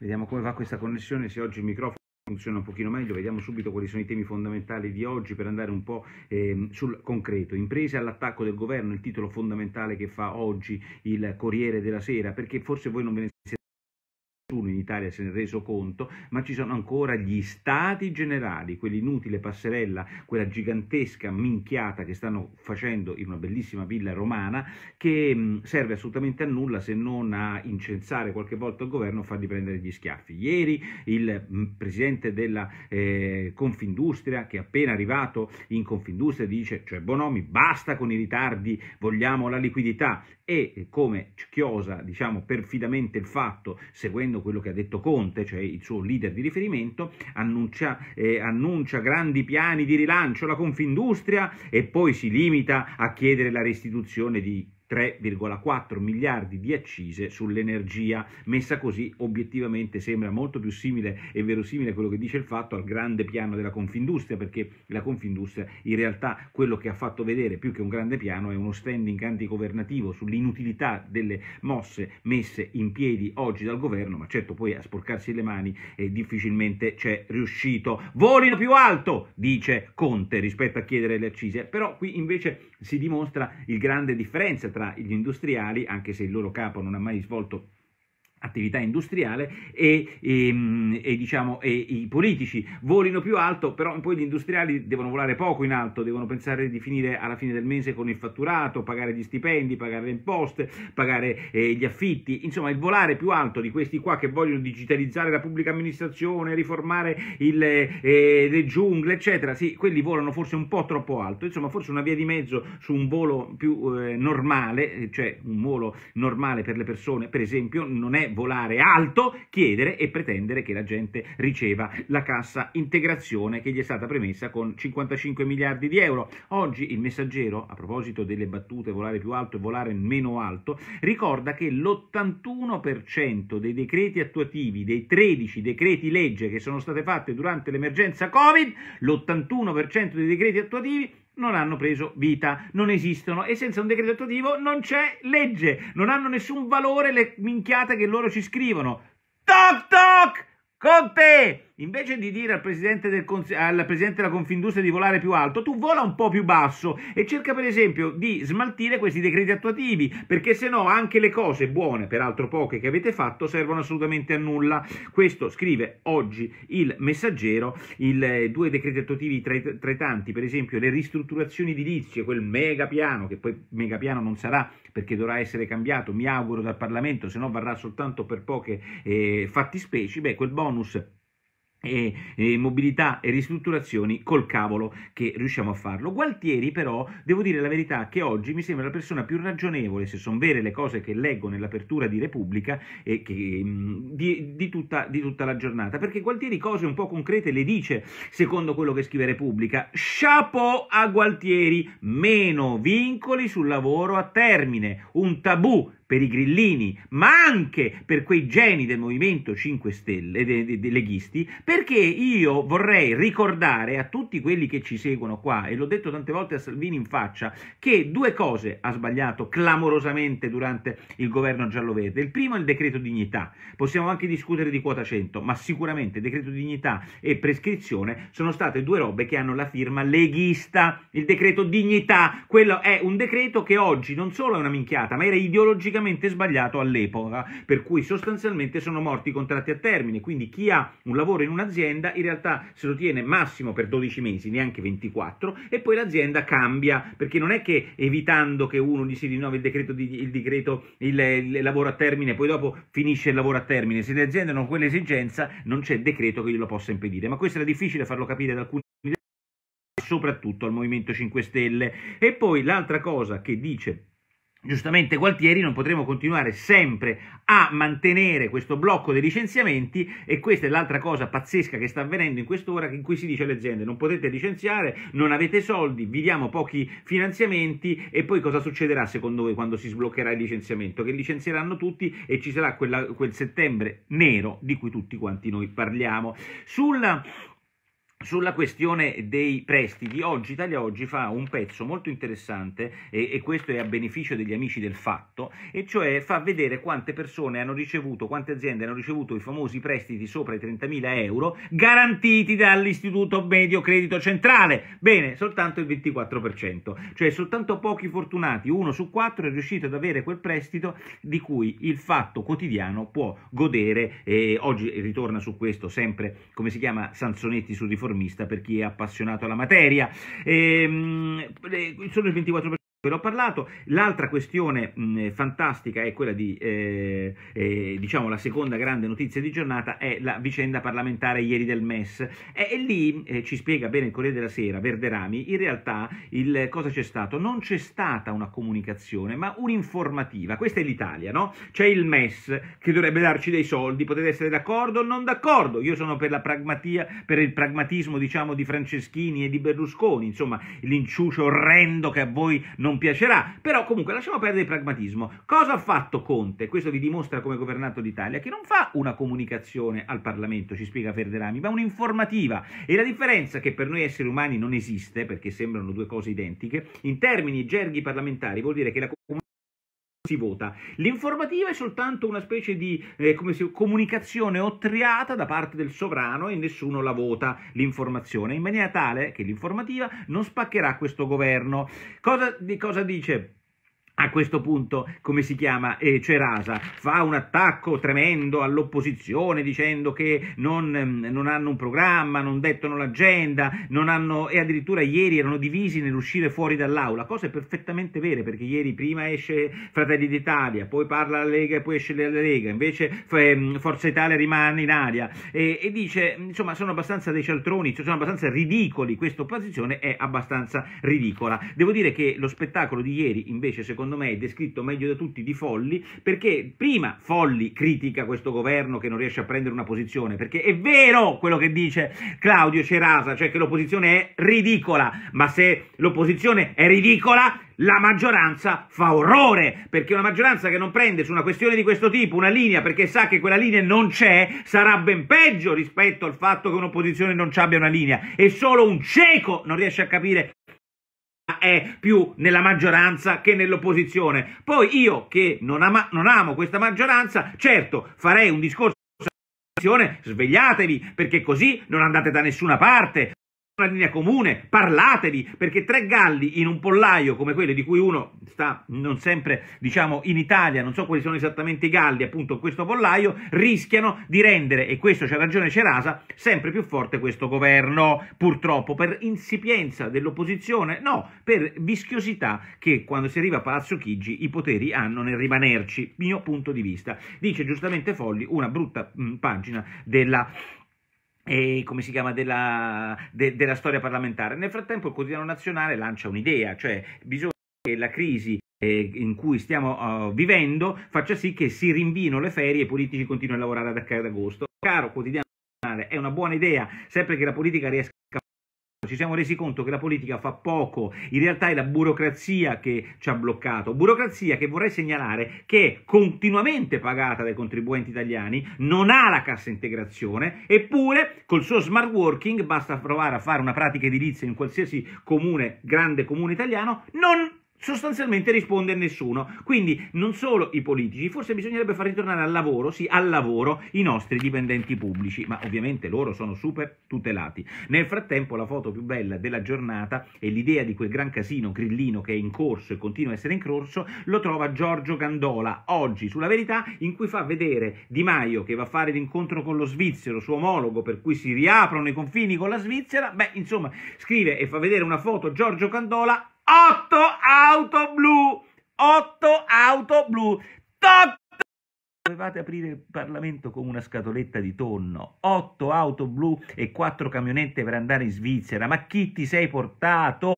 Vediamo come va questa connessione, se oggi il microfono funziona un pochino meglio, vediamo subito quali sono i temi fondamentali di oggi per andare un po' ehm, sul concreto. Imprese all'attacco del governo, il titolo fondamentale che fa oggi il Corriere della Sera, perché forse voi non ve ne siete nessuno in Italia se ne è reso conto, ma ci sono ancora gli stati generali, quell'inutile passerella, quella gigantesca minchiata che stanno facendo in una bellissima villa romana, che mm, serve assolutamente a nulla se non a incensare qualche volta il governo e fargli prendere gli schiaffi. Ieri il mm, presidente della eh, Confindustria, che è appena arrivato in Confindustria, dice, cioè Bonomi, basta con i ritardi, vogliamo la liquidità, e come chiosa, diciamo, perfidamente il fatto, seguendo seguendo quello che ha detto Conte, cioè il suo leader di riferimento, annuncia, eh, annuncia grandi piani di rilancio alla Confindustria e poi si limita a chiedere la restituzione di 3,4 miliardi di accise sull'energia. Messa così, obiettivamente sembra molto più simile e verosimile quello che dice il fatto al grande piano della Confindustria, perché la Confindustria in realtà quello che ha fatto vedere più che un grande piano è uno standing antigovernativo sull'inutilità delle mosse messe in piedi oggi dal governo, ma certo poi a sporcarsi le mani eh, difficilmente c'è riuscito. Volino più alto, dice Conte rispetto a chiedere le accise, però qui invece si dimostra il grande differenza tra tra gli industriali, anche se il loro capo non ha mai svolto attività industriale e, e, ehm, e, diciamo, e, i politici volino più alto, però poi gli industriali devono volare poco in alto, devono pensare di finire alla fine del mese con il fatturato, pagare gli stipendi, pagare le imposte, pagare eh, gli affitti, insomma il volare più alto di questi qua che vogliono digitalizzare la pubblica amministrazione, riformare il, eh, le giungle, eccetera, sì, quelli volano forse un po' troppo alto, insomma forse una via di mezzo su un volo più eh, normale, eh, cioè un volo normale per le persone, per esempio, non è volare alto, chiedere e pretendere che la gente riceva la cassa integrazione che gli è stata premessa con 55 miliardi di euro. Oggi il messaggero, a proposito delle battute volare più alto e volare meno alto, ricorda che l'81% dei decreti attuativi, dei 13 decreti legge che sono state fatte durante l'emergenza Covid, l'81% dei decreti attuativi non hanno preso vita, non esistono e senza un decreto attuativo non c'è legge, non hanno nessun valore le minchiate che loro ci scrivono. Toc toc! Conte, invece di dire al presidente, del, al presidente della Confindustria di volare più alto, tu vola un po' più basso e cerca per esempio di smaltire questi decreti attuativi, perché se no anche le cose buone, peraltro poche, che avete fatto servono assolutamente a nulla. Questo scrive oggi il messaggero, i eh, due decreti attuativi tra, tra i tanti, per esempio le ristrutturazioni edilizie, quel mega piano, che poi mega piano non sarà perché dovrà essere cambiato, mi auguro dal Parlamento, se no varrà soltanto per poche eh, fattispecie, beh quel bonus bonus e, e, mobilità e ristrutturazioni col cavolo che riusciamo a farlo. Gualtieri però, devo dire la verità, che oggi mi sembra la persona più ragionevole, se sono vere le cose che leggo nell'apertura di Repubblica, e che, mm, di, di, tutta, di, tutta, la giornata, perché Gualtieri cose un po' concrete le dice, secondo quello che scrive Repubblica. Chapeau a Gualtieri, meno vincoli sul lavoro a termine, un tabù per i grillini, ma anche per quei geni del Movimento 5 Stelle, dei de, de leghisti, perché io vorrei ricordare a tutti quelli che ci seguono qua, e l'ho detto tante volte a Salvini in faccia, che due cose ha sbagliato clamorosamente durante il governo giallo-verde. Il primo è il decreto dignità, possiamo anche discutere di quota 100, ma sicuramente decreto dignità e prescrizione sono state due robe che hanno la firma leghista. Il decreto dignità, quello è un decreto che oggi non solo è una minchiata, ma era ideologicamente politicamente sbagliato all'epoca, per cui sostanzialmente sono morti i contratti a termine, quindi chi ha un lavoro in un'azienda in realtà se lo tiene massimo per 12 mesi, neanche 24, e poi l'azienda cambia, perché non è che evitando che uno gli si rinnovi il decreto, di, il, decreto il, il, lavoro a termine, poi dopo finisce il lavoro a termine, se le aziende hanno quell'esigenza non c'è decreto che glielo possa impedire, ma questo era difficile farlo capire da alcuni soprattutto al Movimento 5 Stelle. E poi l'altra cosa che dice giustamente Gualtieri, non potremo continuare sempre a mantenere questo blocco dei licenziamenti e questa è l'altra cosa pazzesca che sta avvenendo in quest'ora in cui si dice alle aziende non potete licenziare, non avete soldi, vi diamo pochi finanziamenti e poi cosa succederà secondo voi quando si sbloccherà il licenziamento? Che licenzieranno tutti e ci sarà quella, quel settembre nero di cui tutti quanti noi parliamo. Sulla sulla questione dei prestiti, oggi Italia Oggi fa un pezzo molto interessante e, e, questo è a beneficio degli amici del fatto, e cioè fa vedere quante persone hanno ricevuto, quante aziende hanno ricevuto i famosi prestiti sopra i 30.000 euro garantiti dall'Istituto Medio Credito Centrale. Bene, soltanto il 24%, cioè soltanto pochi fortunati, uno su quattro è riuscito ad avere quel prestito di cui il fatto quotidiano può godere. E oggi ritorna su questo sempre, come si chiama, Sanzonetti su riforma riformista per chi è appassionato alla materia. Ehm, e, solo il 24% ve l'ho parlato. L'altra questione mh, eh, fantastica è quella di, eh, eh, diciamo, la seconda grande notizia di giornata è la vicenda parlamentare ieri del MES. E, e lì, eh, ci spiega bene il Corriere della Sera, Verderami, in realtà il, eh, cosa c'è stato? Non c'è stata una comunicazione, ma un'informativa. Questa è l'Italia, no? C'è il MES che dovrebbe darci dei soldi, potete essere d'accordo o non d'accordo. Io sono per, la pragmatia, per il pragmatismo, diciamo, di Franceschini e di Berlusconi, insomma, l'inciucio orrendo che a voi non non piacerà, però comunque lasciamo perdere il pragmatismo. Cosa ha fatto Conte? Questo vi dimostra come governato d'Italia, che non fa una comunicazione al Parlamento, ci spiega Ferderami, ma un'informativa. E la differenza che per noi esseri umani non esiste, perché sembrano due cose identiche, in termini gerghi parlamentari vuol dire che la comunicazione si vota. L'informativa è soltanto una specie di eh, se, comunicazione ottriata da parte del sovrano e nessuno la vota l'informazione, in maniera tale che l'informativa non spaccherà questo governo. Cosa, di cosa dice? A questo punto, come si chiama, eh, Cerasa fa un attacco tremendo all'opposizione dicendo che non, mm, non, hanno un programma, non dettano l'agenda, non hanno, e addirittura ieri erano divisi nell'uscire fuori dall'aula, cose perfettamente vere perché ieri prima esce Fratelli d'Italia, poi parla la Lega e poi esce la Lega, invece eh, mm, Forza Italia rimane in aria e, e dice insomma sono abbastanza dei cialtroni, sono abbastanza ridicoli, questa opposizione è abbastanza ridicola. Devo dire che lo spettacolo di ieri invece secondo secondo me è descritto meglio da tutti di Folli, perché prima Folli critica questo governo che non riesce a prendere una posizione, perché è vero quello che dice Claudio Cerasa, cioè che l'opposizione è ridicola, ma se l'opposizione è ridicola la maggioranza fa orrore, perché una maggioranza che non prende su una questione di questo tipo una linea perché sa che quella linea non c'è, sarà ben peggio rispetto al fatto che un'opposizione non ci abbia una linea e solo un cieco non riesce a capire è più nella maggioranza che nell'opposizione. Poi io che non, ama, non amo questa maggioranza, certo farei un discorso di svegliatevi perché così non andate da nessuna parte una linea comune, parlatevi, perché tre galli in un pollaio come quello di cui uno sta non sempre, diciamo, in Italia, non so quali sono esattamente i galli, appunto, questo pollaio, rischiano di rendere, e questo c'ha ragione Cerasa, sempre più forte questo governo, purtroppo, per insipienza dell'opposizione, no, per vischiosità che quando si arriva a Palazzo Chigi i poteri hanno nel rimanerci, mio punto di vista. Dice giustamente Folli una brutta mh, pagina della e, come si chiama, della, de, della storia parlamentare. Nel frattempo il quotidiano nazionale lancia un'idea, cioè bisogna che la crisi eh, in cui stiamo uh, vivendo faccia sì che si rinvino le ferie e i politici continuino a lavorare ad agosto. Caro quotidiano nazionale, è una buona idea, sempre che la politica riesca a ci siamo resi conto che la politica fa poco, in realtà è la burocrazia che ci ha bloccato, burocrazia che vorrei segnalare che è continuamente pagata dai contribuenti italiani, non ha la cassa integrazione, eppure col suo smart working basta provare a fare una pratica edilizia in qualsiasi comune, grande comune italiano, non sostanzialmente risponde a nessuno. Quindi non solo i politici, forse bisognerebbe far ritornare al lavoro, sì, al lavoro i nostri dipendenti pubblici, ma ovviamente loro sono super tutelati. Nel frattempo la foto più bella della giornata e l'idea di quel gran casino grillino che è in corso e continua a essere in corso lo trova Giorgio Gandola oggi sulla verità in cui fa vedere Di Maio che va a fare l'incontro con lo svizzero, suo omologo, per cui si riaprono i confini con la Svizzera. Beh, insomma, scrive e fa vedere una foto Giorgio Gandola otto auto blu, otto auto blu, tot dovevate aprire il Parlamento con una scatoletta di tonno, otto auto blu e quattro camionette per andare in Svizzera, ma chi ti sei portato?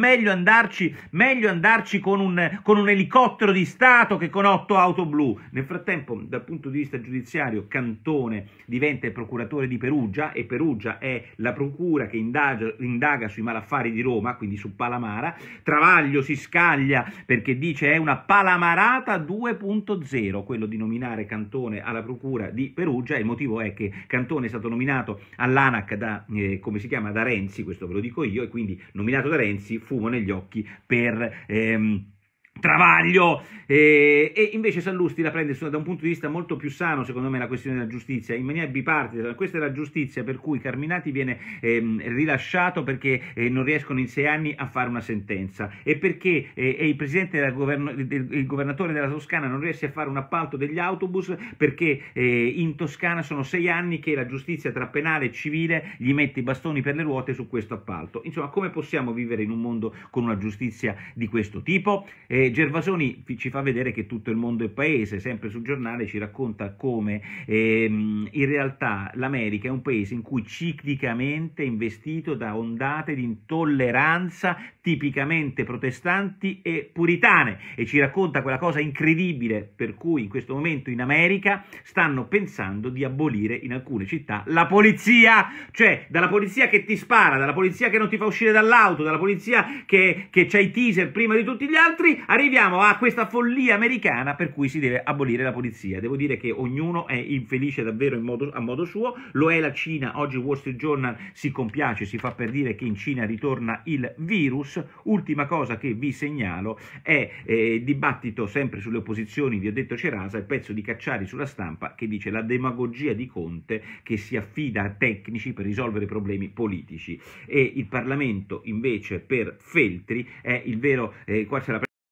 meglio andarci, meglio andarci con, un, con un elicottero di Stato che con otto auto blu. Nel frattempo, dal punto di vista giudiziario, Cantone diventa il procuratore di Perugia e Perugia è la procura che indaga, indaga sui malaffari di Roma, quindi su Palamara. Travaglio si scaglia perché dice è una palamarata 2.0, quello di nominare Cantone alla procura di Perugia. Il motivo è che Cantone è stato nominato all'ANAC da, eh, come si chiama, da Renzi, questo ve lo dico io, e quindi nominato da Renzi fumo negli occhi per... Ehm, Travaglio e, eh, e, invece Sallusti la prende da un punto di vista molto più sano secondo me la questione della giustizia in maniera bipartita. questa è la giustizia per cui Carminati viene ehm, rilasciato perché eh, non riescono in sei anni a fare una sentenza e perché eh, e il presidente governo, il governatore della Toscana non riesce a fare un appalto degli autobus perché eh, in Toscana sono sei anni che la giustizia tra penale e civile gli mette i bastoni per le ruote su questo appalto insomma come possiamo vivere in un mondo con una giustizia di questo tipo? Eh, Gervasoni ci fa vedere che tutto il mondo è paese, sempre sul giornale ci racconta come ehm, in realtà l'America è un paese in cui ciclicamente è investito da ondate di intolleranza tipicamente protestanti e puritane e ci racconta quella cosa incredibile per cui in questo momento in America stanno pensando di abolire in alcune città la polizia, cioè dalla polizia che ti spara, dalla polizia che non ti fa uscire dall'auto, dalla polizia che, che c'ha i teaser prima di tutti gli altri, Arriviamo a questa follia americana per cui si deve abolire la polizia. Devo dire che ognuno è infelice davvero modo, a modo suo, lo è la Cina, oggi Wall Street Journal si compiace, si fa per dire che in Cina ritorna il virus. Ultima cosa che vi segnalo è eh, il dibattito sempre sulle opposizioni, vi ho detto Cerasa, il pezzo di Cacciari sulla stampa che dice la demagogia di Conte che si affida a tecnici per risolvere problemi politici e il Parlamento invece per Feltri è il vero... Eh,